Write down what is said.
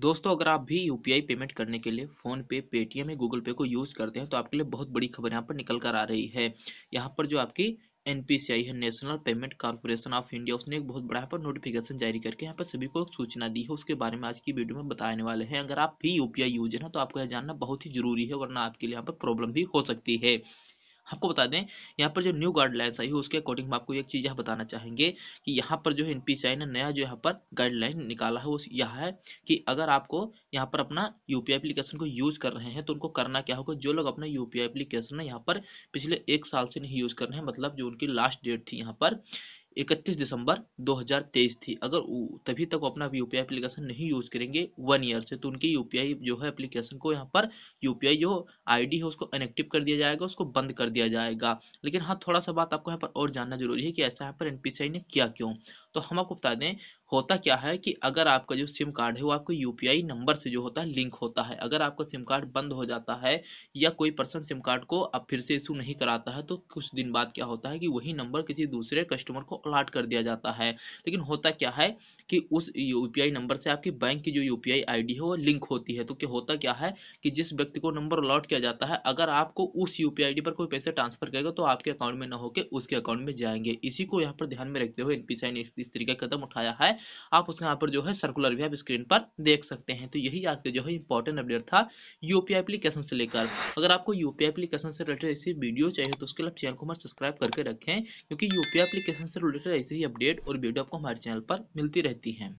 दोस्तों अगर आप भी यू पेमेंट करने के लिए फ़ोन पे पेटीएम या गूगल पे को यूज़ करते हैं तो आपके लिए बहुत बड़ी खबर यहाँ पर निकल कर आ रही है यहाँ पर जो आपकी एन है national payment corporation of India उसने एक बहुत बड़ा यहाँ पर नोटिफिकेशन जारी करके यहाँ पर सभी को सूचना दी है उसके बारे में आज की वीडियो में बताने वाले हैं अगर आप भी यू पी यूज है ना तो आपको यह जानना बहुत ही जरूरी है वरना आपके लिए यहाँ पर प्रॉब्लम भी हो सकती है आपको बता दें यहाँ पर जो न्यू गाइडलाइंस आई है उसके अकॉर्डिंग हम आपको एक चीज़ यहाँ बताना चाहेंगे कि यहाँ पर जो है ने नया जो यहाँ पर गाइडलाइन निकाला है वो यह है कि अगर आपको यहाँ पर अपना यूपीआई एप्लीकेशन को यूज़ कर रहे हैं तो उनको करना क्या होगा जो लोग अपना यू एप्लीकेशन है यहाँ पर पिछले एक साल से नहीं यूज़ कर रहे हैं मतलब जो उनकी लास्ट डेट थी यहाँ पर इकतीस दिसंबर 2023 थी अगर तभी तक वो अपना यूपीआई एप्लीकेशन नहीं यूज करेंगे वन ईयर से तो उनकी यूपीआई जो है एप्लीकेशन को यहाँ पर यूपीआई जो आईडी है उसको अनएक्टिव कर दिया जाएगा उसको बंद कर दिया जाएगा लेकिन हाँ थोड़ा सा बात आपको यहाँ पर और जानना जरूरी है कि ऐसा यहाँ पर एनपीसीआई ने किया क्यों तो हम आपको बता दें होता क्या है कि अगर आपका जो सिम कार्ड है वो आपको यूपीआई नंबर से जो होता है लिंक होता है अगर आपका सिम कार्ड बंद हो जाता है या कोई पर्सन सिम कार्ड को अब फिर से इशू नहीं कराता है तो कुछ दिन बाद क्या होता है कि वही नंबर किसी दूसरे कस्टमर को अलाट कर दिया जाता है लेकिन होता क्या है कि उस यूपीआई नंबर से आपकी बैंक की जो यूपीआई आईडी है वो लिंक होती है तो क्या होता क्या है कि जिस व्यक्ति को नंबर अलॉट किया जाता है अगर आपको उस यूपीआई आईडी पर कोई पैसे ट्रांसफर करेगा तो आपके अकाउंट में न होकर उसके अकाउंट में जाएंगे इसी को यहाँ पर ध्यान में रखते हुए एनपीसीआई ने इस तरीके का कदम उठाया है आप उसके यहाँ पर जो है सर्कुलर भी आप स्क्रीन पर देख सकते हैं तो यही आज का जो है इंपॉर्टेंट अपडेट था यूपीआई एप्लीकेशन से लेकर अगर आपको यूपीआई एप्लीकेशन से रिलेटेड ऐसी वीडियो चाहिए तो उसके लिए चैनल को हमारे सब्सक्राइब करके रखें क्योंकि यूपीआई एप्लीकेशन से प्रोडक्ट ऐसे ही अपडेट और वीडियो आपको हमारे चैनल पर मिलती रहती हैं